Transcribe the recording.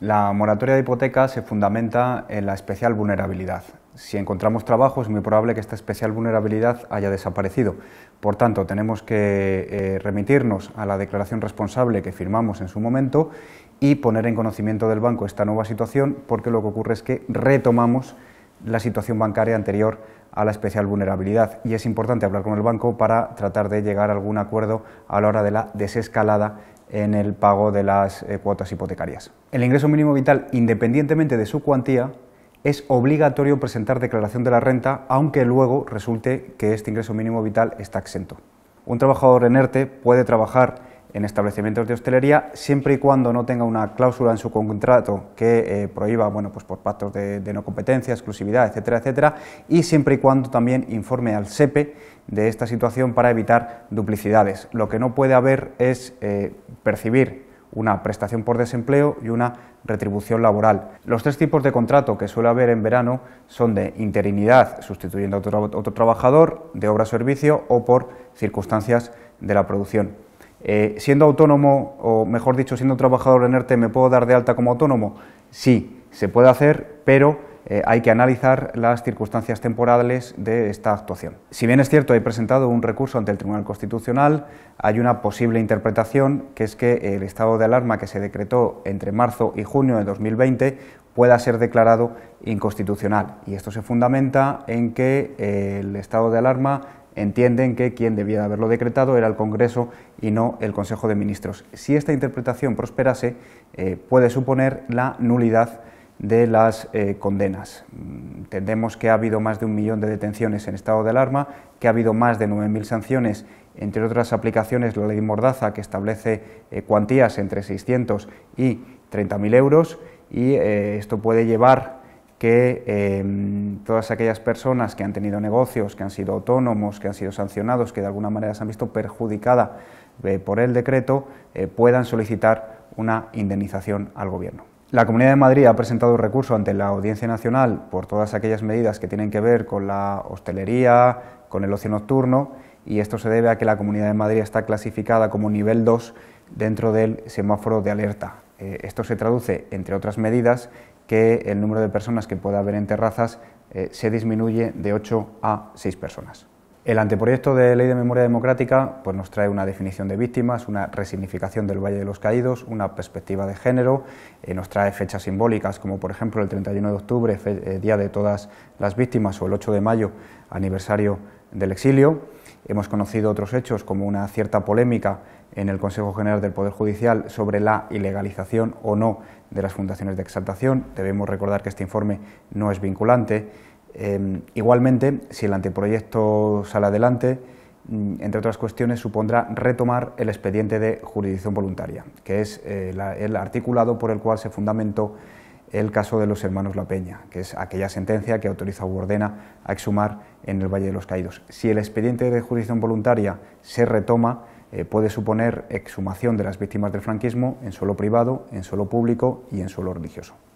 La moratoria de hipoteca se fundamenta en la especial vulnerabilidad. Si encontramos trabajo es muy probable que esta especial vulnerabilidad haya desaparecido. Por tanto, tenemos que eh, remitirnos a la declaración responsable que firmamos en su momento y poner en conocimiento del banco esta nueva situación porque lo que ocurre es que retomamos la situación bancaria anterior a la especial vulnerabilidad y es importante hablar con el banco para tratar de llegar a algún acuerdo a la hora de la desescalada en el pago de las eh, cuotas hipotecarias. El ingreso mínimo vital, independientemente de su cuantía, es obligatorio presentar declaración de la renta, aunque luego resulte que este ingreso mínimo vital está exento. Un trabajador en ERTE puede trabajar en establecimientos de hostelería, siempre y cuando no tenga una cláusula en su contrato que eh, prohíba, bueno, pues por pactos de, no competencia, exclusividad, etcétera, etcétera, y siempre y cuando también informe al SEPE de esta situación para evitar duplicidades. Lo que no puede haber es eh, percibir una prestación por desempleo y una retribución laboral. Los tres tipos de contrato que suele haber en verano son de interinidad, sustituyendo a otro, otro trabajador, de obra-servicio o por circunstancias de la producción. Eh, siendo autónomo, o mejor dicho, siendo trabajador en ERTE, ¿me puedo dar de alta como autónomo? Sí, se puede hacer, pero eh, hay que analizar las circunstancias temporales de esta actuación. Si bien es cierto, he presentado un recurso ante el Tribunal Constitucional, hay una posible interpretación, que es que el estado de alarma que se decretó entre marzo y junio de 2020 pueda ser declarado inconstitucional. Y esto se fundamenta en que eh, el estado de alarma entienden que quien debía haberlo decretado era el Congreso y no el Consejo de Ministros. Si esta interpretación prosperase, eh, puede suponer la nulidad de las eh, condenas. Mm, entendemos que ha habido más de un millón de detenciones en estado de alarma, que ha habido más de 9.000 sanciones, entre otras aplicaciones la ley Mordaza, que establece cuantías entre 600 y 30.000 euros, y eh, esto puede llevar que eh, todas aquellas personas que han tenido negocios, que han sido autónomos, que han sido sancionados, que de alguna manera se han visto perjudicadas eh, por el decreto, puedan solicitar una indemnización al Gobierno. La Comunidad de Madrid ha presentado un recurso ante la Audiencia Nacional por todas aquellas medidas que tienen que ver con la hostelería, con el ocio nocturno, y esto se debe a que la Comunidad de Madrid está clasificada como nivel 2 dentro del semáforo de alerta eh, esto se traduce, entre otras medidas, que el número de personas que pueda haber en terrazas eh, se disminuye de 8 a 6 personas. El anteproyecto de Ley de Memoria Democrática pues, nos trae una definición de víctimas, una resignificación del Valle de los Caídos, una perspectiva de género, eh, nos trae fechas simbólicas como por ejemplo el 31 de octubre, Día de todas las víctimas, o el 8 de mayo, aniversario del exilio. Hemos conocido otros hechos como una cierta polémica en el Consejo General del Poder Judicial sobre la ilegalización o no de las fundaciones de exaltación. Debemos recordar que este informe no es vinculante. Em, igualmente, si el anteproyecto sale adelante, mm, entre otras cuestiones, supondrá retomar el expediente de jurisdicción voluntaria, que es eh, el articulado por el cual se fundamentó el caso de los hermanos La Peña, que es aquella sentencia que autoriza u ordena a exhumar en el Valle de los Caídos. Si el expediente de jurisdicción voluntaria se retoma, eh, puede suponer exhumación de las víctimas del franquismo en suelo privado, en suelo público y en suelo religioso.